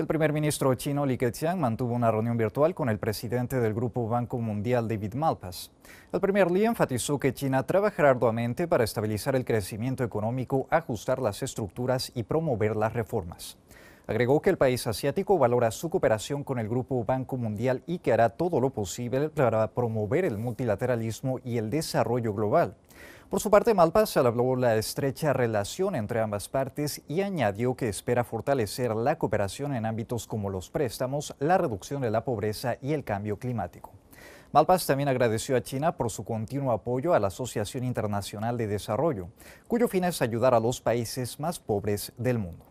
el primer ministro chino Li Keqiang mantuvo una reunión virtual con el presidente del Grupo Banco Mundial David Malpass. El primer Li enfatizó que China trabajará arduamente para estabilizar el crecimiento económico, ajustar las estructuras y promover las reformas. Agregó que el país asiático valora su cooperación con el Grupo Banco Mundial y que hará todo lo posible para promover el multilateralismo y el desarrollo global. Por su parte, Malpas habló la estrecha relación entre ambas partes y añadió que espera fortalecer la cooperación en ámbitos como los préstamos, la reducción de la pobreza y el cambio climático. Malpas también agradeció a China por su continuo apoyo a la Asociación Internacional de Desarrollo, cuyo fin es ayudar a los países más pobres del mundo.